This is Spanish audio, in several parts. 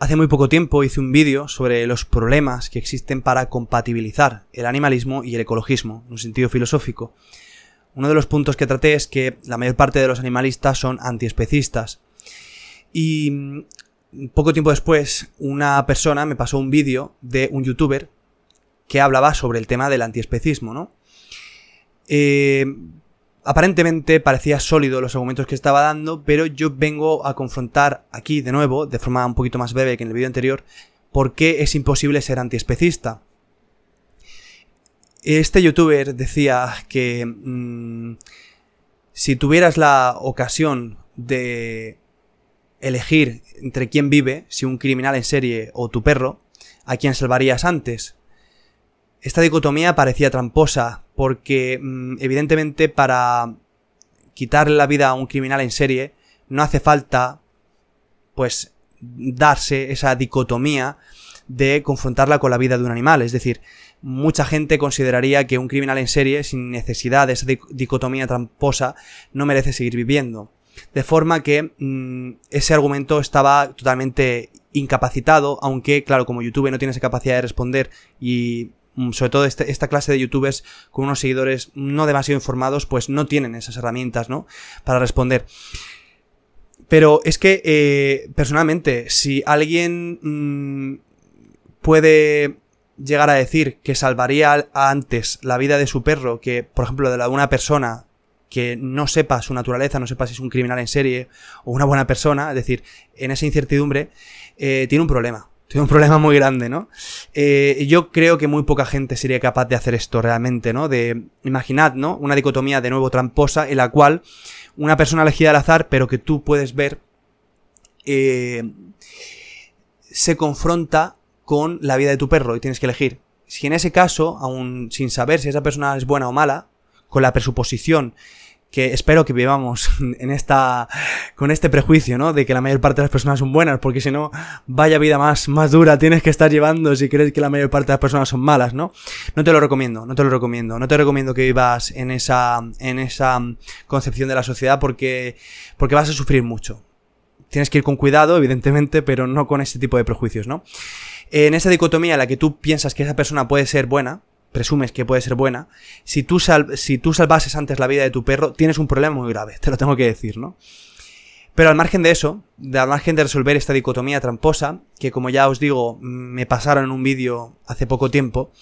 Hace muy poco tiempo hice un vídeo sobre los problemas que existen para compatibilizar el animalismo y el ecologismo, en un sentido filosófico. Uno de los puntos que traté es que la mayor parte de los animalistas son antiespecistas. Y mm, poco tiempo después, una persona me pasó un vídeo de un youtuber que hablaba sobre el tema del antiespecismo, ¿no? Eh, Aparentemente parecía sólido los argumentos que estaba dando, pero yo vengo a confrontar aquí de nuevo, de forma un poquito más breve que en el vídeo anterior, por qué es imposible ser antiespecista. Este youtuber decía que mm, si tuvieras la ocasión de elegir entre quién vive, si un criminal en serie o tu perro, ¿a quién salvarías antes? Esta dicotomía parecía tramposa, porque mm, evidentemente para quitarle la vida a un criminal en serie no hace falta, pues, darse esa dicotomía de confrontarla con la vida de un animal. Es decir, mucha gente consideraría que un criminal en serie, sin necesidad de esa dicotomía tramposa, no merece seguir viviendo. De forma que mm, ese argumento estaba totalmente incapacitado, aunque claro, como YouTube no tiene esa capacidad de responder y Mm, sobre todo este, esta clase de youtubers con unos seguidores no demasiado informados, pues no tienen esas herramientas, ¿no? Para responder. Pero es que, eh, personalmente, si alguien mm, puede llegar a decir que salvaría antes la vida de su perro que, por ejemplo, de la de una persona que no sepa su naturaleza, no sepa si es un criminal en serie o una buena persona, es decir, en esa incertidumbre, eh, tiene un problema. Tiene un problema muy grande, ¿no? Eh, yo creo que muy poca gente sería capaz de hacer esto realmente, ¿no? De, imaginad, ¿no? Una dicotomía de nuevo tramposa en la cual una persona elegida al azar, pero que tú puedes ver, eh, se confronta con la vida de tu perro y tienes que elegir. Si en ese caso, aún sin saber si esa persona es buena o mala, con la presuposición que espero que vivamos en esta, con este prejuicio, ¿no? De que la mayor parte de las personas son buenas, porque si no, vaya vida más, más dura tienes que estar llevando si crees que la mayor parte de las personas son malas, ¿no? No te lo recomiendo, no te lo recomiendo, no te recomiendo que vivas en esa, en esa concepción de la sociedad porque, porque vas a sufrir mucho. Tienes que ir con cuidado, evidentemente, pero no con este tipo de prejuicios, ¿no? En esa dicotomía en la que tú piensas que esa persona puede ser buena, presumes que puede ser buena, si tú, si tú salvases antes la vida de tu perro, tienes un problema muy grave, te lo tengo que decir, ¿no? Pero al margen de eso, al margen de resolver esta dicotomía tramposa, que como ya os digo, mm, me pasaron en un vídeo hace poco tiempo,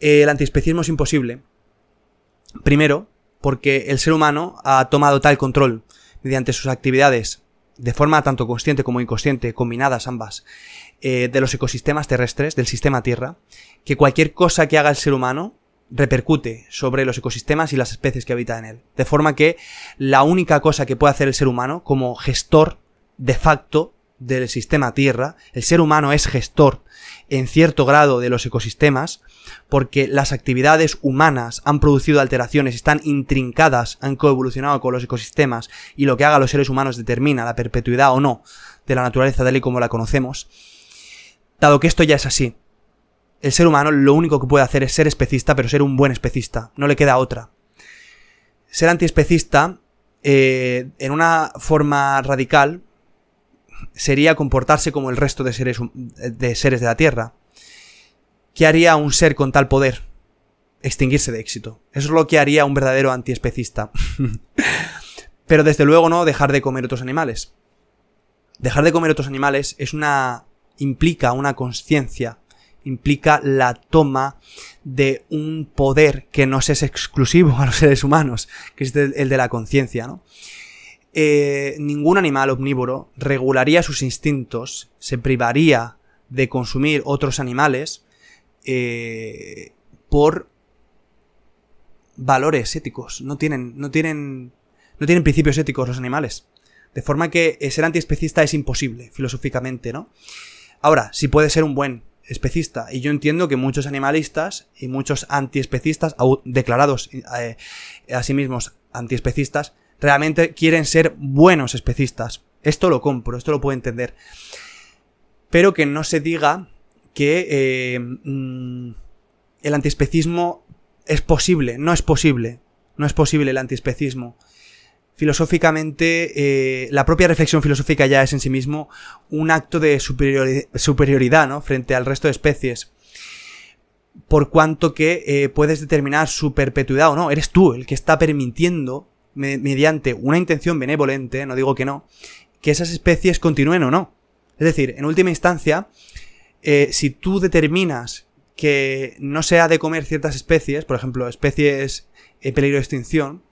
eh, el antiespecismo es imposible. Primero, porque el ser humano ha tomado tal control mediante sus actividades de forma tanto consciente como inconsciente, combinadas ambas, eh, de los ecosistemas terrestres, del sistema Tierra, que cualquier cosa que haga el ser humano repercute sobre los ecosistemas y las especies que habitan en él. De forma que la única cosa que puede hacer el ser humano como gestor de facto del sistema Tierra, el ser humano es gestor en cierto grado de los ecosistemas, porque las actividades humanas han producido alteraciones, están intrincadas, han coevolucionado con los ecosistemas, y lo que haga los seres humanos determina la perpetuidad o no de la naturaleza tal y como la conocemos. Dado que esto ya es así, el ser humano lo único que puede hacer es ser especista, pero ser un buen especista, no le queda otra. Ser anti especista eh, en una forma radical, sería comportarse como el resto de seres de, seres de la Tierra. ¿Qué haría un ser con tal poder? Extinguirse de éxito. Eso es lo que haría un verdadero antiespecista. Pero desde luego no dejar de comer otros animales. Dejar de comer otros animales es una implica una conciencia, implica la toma de un poder que no es exclusivo a los seres humanos, que es el de la conciencia, ¿no? Eh, ningún animal omnívoro regularía sus instintos, se privaría de consumir otros animales eh, por valores éticos. No tienen, no tienen, no tienen principios éticos los animales. De forma que ser antiespecista es imposible, filosóficamente, ¿no? Ahora, si puede ser un buen especista, y yo entiendo que muchos animalistas y muchos antiespecistas, declarados eh, a sí mismos antiespecistas, realmente quieren ser buenos especistas. Esto lo compro, esto lo puedo entender. Pero que no se diga que eh, mm, el antiespecismo es posible, no es posible, no es posible el antiespecismo. Filosóficamente, eh, la propia reflexión filosófica ya es en sí mismo un acto de superioridad ¿no? frente al resto de especies por cuanto que eh, puedes determinar su perpetuidad o no. Eres tú el que está permitiendo mediante una intención benevolente, no digo que no, que esas especies continúen o no. Es decir, en última instancia, eh, si tú determinas que no se ha de comer ciertas especies, por ejemplo, especies en peligro de extinción,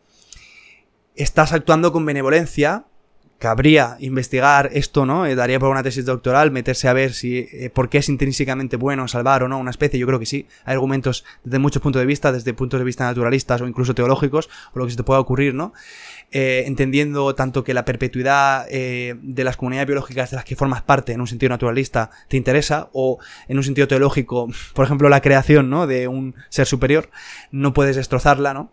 estás actuando con benevolencia cabría investigar esto, ¿no? Eh, daría por una tesis doctoral, meterse a ver si eh, por qué es intrínsecamente bueno salvar o no una especie. Yo creo que sí. Hay argumentos desde muchos puntos de vista, desde puntos de vista naturalistas o incluso teológicos, o lo que se te pueda ocurrir, ¿no? Eh, entendiendo tanto que la perpetuidad de las comunidades biológicas de las que formas parte en un sentido naturalista te interesa, o en un sentido teológico, por ejemplo, la creación, ¿no? De un ser superior, no puedes destrozarla, ¿no?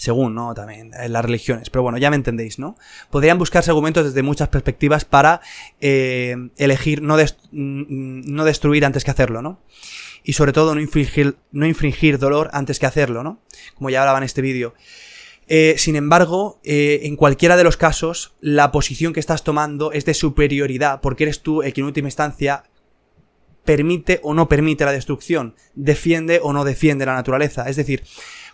según, ¿no? También en eh, las religiones. Pero bueno, ya me entendéis, ¿no? Podrían buscarse argumentos desde muchas perspectivas para eh, elegir no, mm, no destruir antes que hacerlo, ¿no? Y sobre todo no infringir, no infringir dolor antes que hacerlo, ¿no? Como ya hablaba en este vídeo. Eh, sin embargo, eh, en cualquiera de los casos, la posición que estás tomando es de superioridad, porque eres tú el que en última instancia permite o no permite la destrucción, defiende o no defiende la naturaleza. Es decir,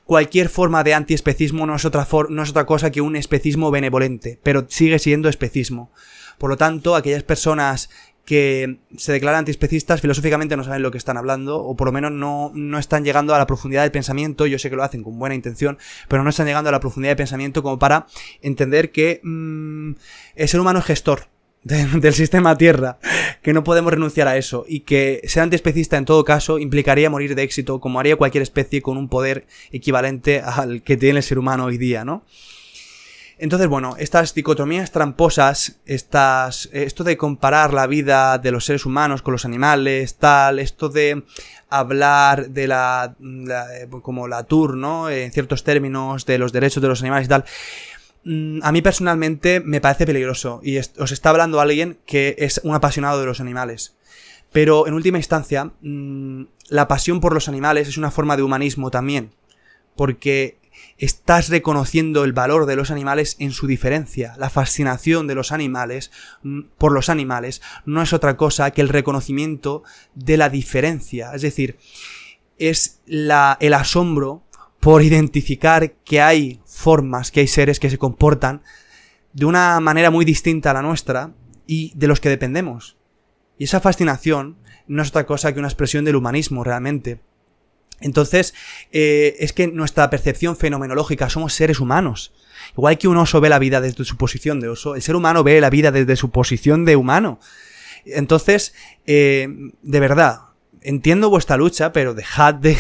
cualquier forma de antiespecismo no es, otra no es otra cosa que un especismo benevolente, pero sigue siendo especismo. Por lo tanto, aquellas personas que se declaran antiespecistas filosóficamente no saben lo que están hablando, o por lo menos no, no están llegando a la profundidad del pensamiento, yo sé que lo hacen con buena intención, pero no están llegando a la profundidad del pensamiento como para entender que mm, el ser humano es gestor, del sistema Tierra, que no podemos renunciar a eso y que ser antiespecista en todo caso implicaría morir de éxito como haría cualquier especie con un poder equivalente al que tiene el ser humano hoy día, ¿no? Entonces, bueno, estas dicotomías tramposas, estas, esto de comparar la vida de los seres humanos con los animales, tal, esto de hablar de la, la eh, como la tour, ¿no? En ciertos términos, de los derechos de los animales y tal, Mm, a mí personalmente me parece peligroso y os está hablando alguien que es un apasionado de los animales. Pero en última instancia, mm, la pasión por los animales es una forma de humanismo también, porque estás reconociendo el valor de los animales en su diferencia. La fascinación de los animales mm, por los animales no es otra cosa que el reconocimiento de la diferencia, es decir, es el asombro por identificar que hay formas, que hay seres que se comportan de una manera muy distinta a la nuestra y de los que dependemos. Y esa fascinación no es otra cosa que una expresión del humanismo realmente. Entonces, eh, es que nuestra percepción fenomenológica somos seres humanos. Igual que un oso ve la vida desde su posición de oso, el ser humano ve la vida desde su posición de humano. Entonces, eh, de verdad, entiendo vuestra lucha, pero dejad de,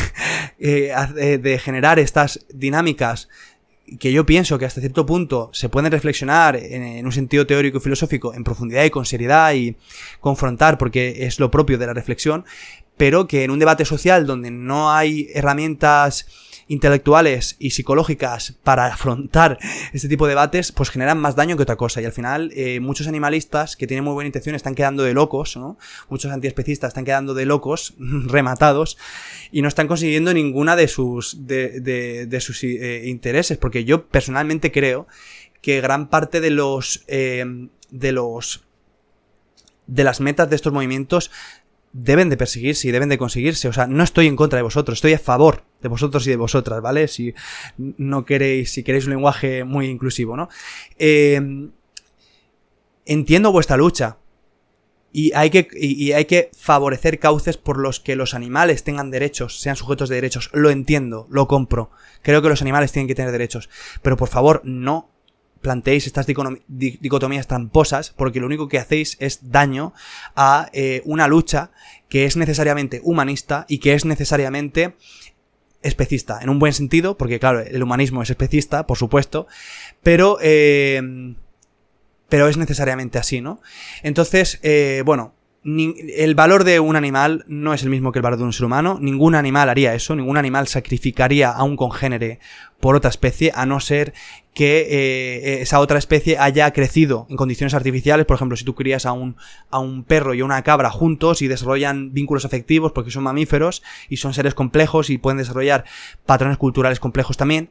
eh, eh, de generar estas dinámicas que yo pienso que hasta cierto punto se pueden reflexionar en, en, un sentido teórico y filosófico en profundidad y con seriedad y confrontar porque es lo propio de la reflexión, pero que en un debate social donde no hay herramientas intelectuales y psicológicas para afrontar este tipo de debates, pues generan más daño que otra cosa. Y al final, eh, muchos animalistas que tienen muy buena intención están quedando de locos, ¿no? Muchos antiespecistas están quedando de locos, rematados, y no están consiguiendo ninguna de sus, de, de, de sus eh, intereses, porque yo personalmente creo que gran parte de los, eh, de los, de las metas de estos movimientos deben de perseguirse y deben de conseguirse. O sea, no estoy en contra de vosotros, estoy a favor de vosotros y de vosotras, ¿vale? Si no queréis, si queréis un lenguaje muy inclusivo, ¿no? Eh, entiendo vuestra lucha. Y hay, que, hay que favorecer cauces por los que los animales tengan derechos, sean sujetos de derechos. Lo entiendo, lo compro. Creo que los animales tienen que tener derechos. Pero por favor, no planteéis estas dicotomías tramposas, porque lo único que hacéis es daño a eh, una lucha que es necesariamente humanista y que es necesariamente especista, en un buen sentido, porque claro, el humanismo es especista, por supuesto, pero... Eh, pero es necesariamente así, ¿no? Entonces, eh, bueno, el valor de un animal no es el mismo que el valor de un ser humano. Ningún animal haría eso, ningún animal sacrificaría a un congénere por otra especie, a no ser que eh, eh, esa otra especie haya crecido en condiciones artificiales. Por ejemplo, si tú crías a un, a un perro y a una cabra juntos y desarrollan vínculos afectivos porque son mamíferos y son seres complejos y pueden desarrollar patrones culturales complejos también,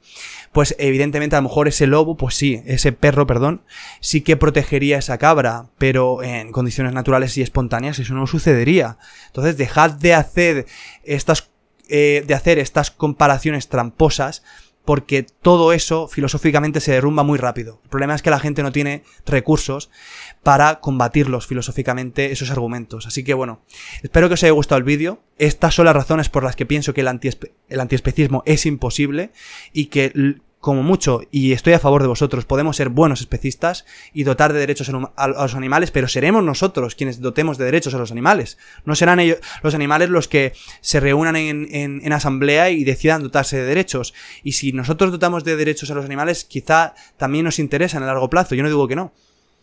pues evidentemente a lo mejor ese lobo, pues sí, ese perro, perdón, sí que protegería esa cabra, pero en condiciones naturales y espontáneas eso no sucedería. Entonces dejad de hacer estas, eh, de hacer estas comparaciones tramposas porque todo eso filosóficamente se derrumba muy rápido. El problema es que la gente no tiene recursos para combatirlos filosóficamente esos argumentos. Así que bueno, espero que os haya gustado el vídeo. Estas son las razones por las que pienso que el, el antiespecismo es imposible y que como mucho, y estoy a favor de vosotros, podemos ser buenos especistas y dotar de derechos a los animales, pero seremos nosotros quienes dotemos de derechos a los animales. No serán ellos, los animales los que se reúnan en, asamblea y decidan dotarse de derechos. Y si nosotros dotamos de derechos a los animales, quizá también nos interesa en el largo plazo, yo no digo que no.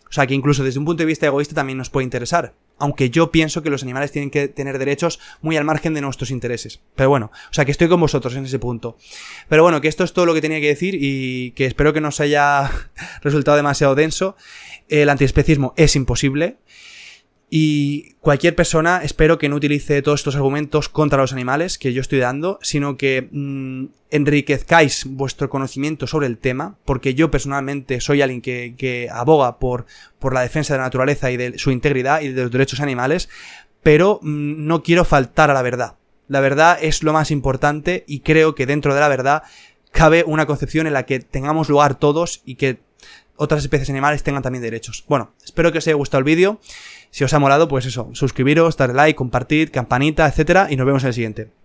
O sea, que incluso desde un punto de vista egoísta también nos puede interesar aunque yo pienso que los animales tienen que tener derechos muy al margen de nuestros intereses. Pero bueno, o sea que estoy con vosotros en ese punto. Pero bueno, que esto es todo lo que tenía que decir y que espero que no os haya resultado demasiado denso. El antiespecismo es imposible. Y cualquier persona espero que no utilice todos estos argumentos contra los animales que yo estoy dando, sino que mm, enriquezcáis vuestro conocimiento sobre el tema, porque yo personalmente soy alguien que, aboga por, por la defensa de la naturaleza y de su integridad y de los derechos animales, pero mm, no quiero faltar a la verdad. La verdad es lo más importante y creo que dentro de la verdad cabe una concepción en la que tengamos lugar todos y que otras especies animales tengan también derechos. Bueno, espero que os haya gustado el vídeo. Si os ha molado, pues eso, suscribiros, darle like, compartir, campanita, etcétera, y nos vemos en el siguiente.